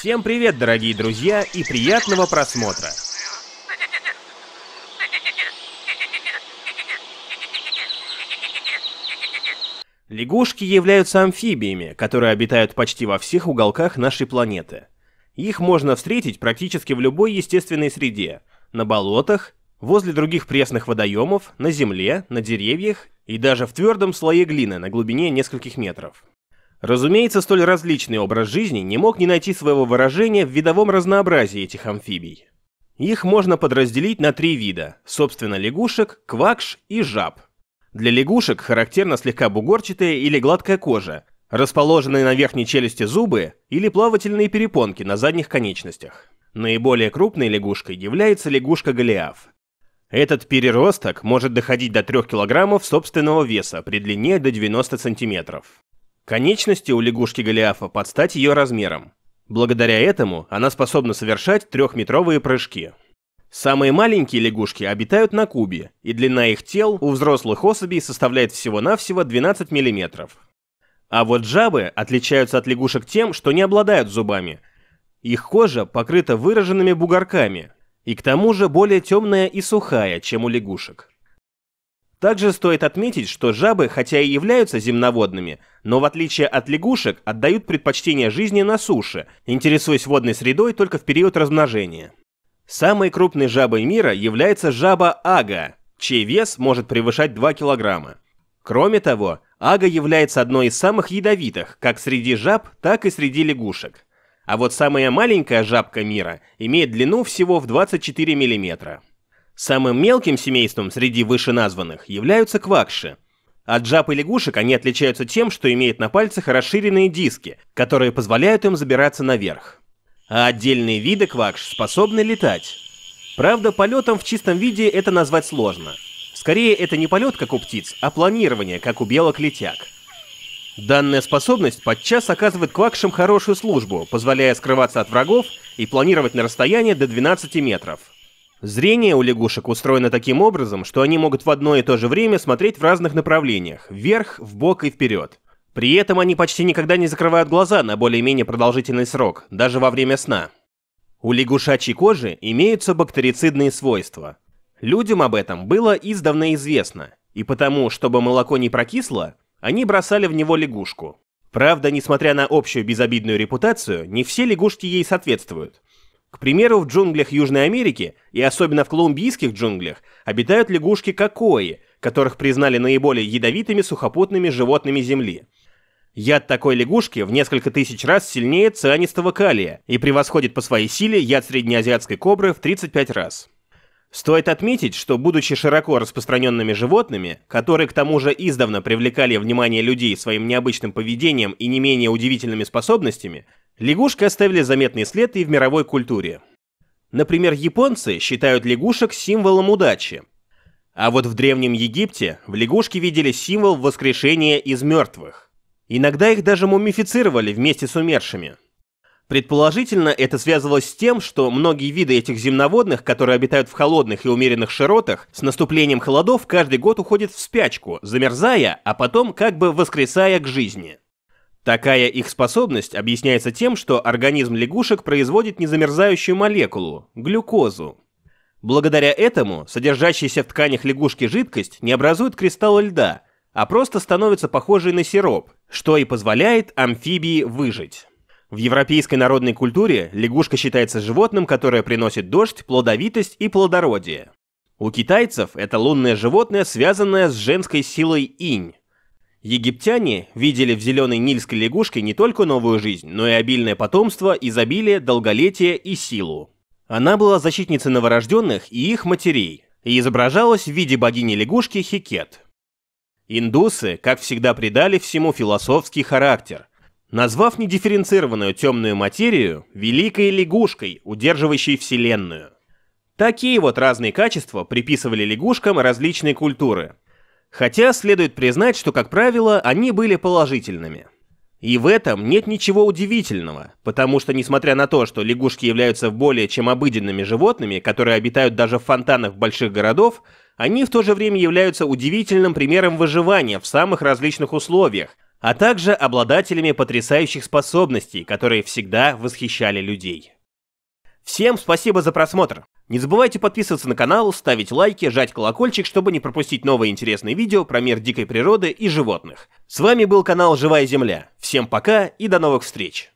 Всем привет, дорогие друзья, и приятного просмотра! Лягушки являются амфибиями, которые обитают почти во всех уголках нашей планеты. Их можно встретить практически в любой естественной среде – на болотах, возле других пресных водоемов, на земле, на деревьях и даже в твердом слое глины на глубине нескольких метров. Разумеется, столь различный образ жизни не мог не найти своего выражения в видовом разнообразии этих амфибий. Их можно подразделить на три вида – собственно лягушек, квакш и жаб. Для лягушек характерна слегка бугорчатая или гладкая кожа, расположенные на верхней челюсти зубы или плавательные перепонки на задних конечностях. Наиболее крупной лягушкой является лягушка голиаф. Этот переросток может доходить до 3 кг собственного веса при длине до 90 см. Конечности у лягушки Голиафа под стать ее размерам. Благодаря этому она способна совершать трехметровые прыжки. Самые маленькие лягушки обитают на Кубе, и длина их тел у взрослых особей составляет всего-навсего 12 мм. А вот жабы отличаются от лягушек тем, что не обладают зубами. Их кожа покрыта выраженными бугорками, и к тому же более темная и сухая, чем у лягушек. Также стоит отметить, что жабы, хотя и являются земноводными, но в отличие от лягушек, отдают предпочтение жизни на суше, интересуясь водной средой только в период размножения. Самой крупной жабой мира является жаба ага, чей вес может превышать 2 килограмма. Кроме того, ага является одной из самых ядовитых, как среди жаб, так и среди лягушек. А вот самая маленькая жабка мира имеет длину всего в 24 миллиметра. Самым мелким семейством среди вышеназванных являются квакши. От жаб и лягушек они отличаются тем, что имеют на пальцах расширенные диски, которые позволяют им забираться наверх. А отдельные виды квакш способны летать. Правда, полетом в чистом виде это назвать сложно. Скорее, это не полет, как у птиц, а планирование, как у белок-летяг. Данная способность подчас оказывает квакшам хорошую службу, позволяя скрываться от врагов и планировать на расстояние до 12 метров. Зрение у лягушек устроено таким образом, что они могут в одно и то же время смотреть в разных направлениях – вверх, вбок и вперед. При этом они почти никогда не закрывают глаза на более-менее продолжительный срок, даже во время сна. У лягушачьей кожи имеются бактерицидные свойства. Людям об этом было издавна известно, и потому, чтобы молоко не прокисло, они бросали в него лягушку. Правда, несмотря на общую безобидную репутацию, не все лягушки ей соответствуют. К примеру, в джунглях Южной Америки, и особенно в колумбийских джунглях, обитают лягушки кокои, которых признали наиболее ядовитыми сухопутными животными Земли. Яд такой лягушки в несколько тысяч раз сильнее цианистого калия и превосходит по своей силе яд среднеазиатской кобры в 35 раз. Стоит отметить, что будучи широко распространенными животными, которые к тому же издавна привлекали внимание людей своим необычным поведением и не менее удивительными способностями, лягушки оставили заметный след и в мировой культуре. Например, японцы считают лягушек символом удачи. А вот в Древнем Египте в лягушке видели символ воскрешения из мертвых. Иногда их даже мумифицировали вместе с умершими – Предположительно, это связывалось с тем, что многие виды этих земноводных, которые обитают в холодных и умеренных широтах, с наступлением холодов каждый год уходят в спячку, замерзая, а потом как бы воскресая к жизни. Такая их способность объясняется тем, что организм лягушек производит незамерзающую молекулу – глюкозу. Благодаря этому содержащаяся в тканях лягушки жидкость не образует кристалла льда, а просто становится похожей на сироп, что и позволяет амфибии выжить. В европейской народной культуре лягушка считается животным, которое приносит дождь, плодовитость и плодородие. У китайцев это лунное животное, связанное с женской силой инь. Египтяне видели в зеленой нильской лягушке не только новую жизнь, но и обильное потомство, изобилие, долголетие и силу. Она была защитницей новорожденных и их матерей, и изображалась в виде богини-лягушки Хикет. Индусы, как всегда, придали всему философский характер, назвав недифференцированную темную материю «великой лягушкой, удерживающей Вселенную». Такие вот разные качества приписывали лягушкам различные культуры. Хотя следует признать, что, как правило, они были положительными. И в этом нет ничего удивительного, потому что, несмотря на то, что лягушки являются более чем обыденными животными, которые обитают даже в фонтанах больших городов, они в то же время являются удивительным примером выживания в самых различных условиях – а также обладателями потрясающих способностей, которые всегда восхищали людей. Всем спасибо за просмотр! Не забывайте подписываться на канал, ставить лайки, жать колокольчик, чтобы не пропустить новые интересные видео про мир дикой природы и животных. С вами был канал Живая Земля. Всем пока и до новых встреч!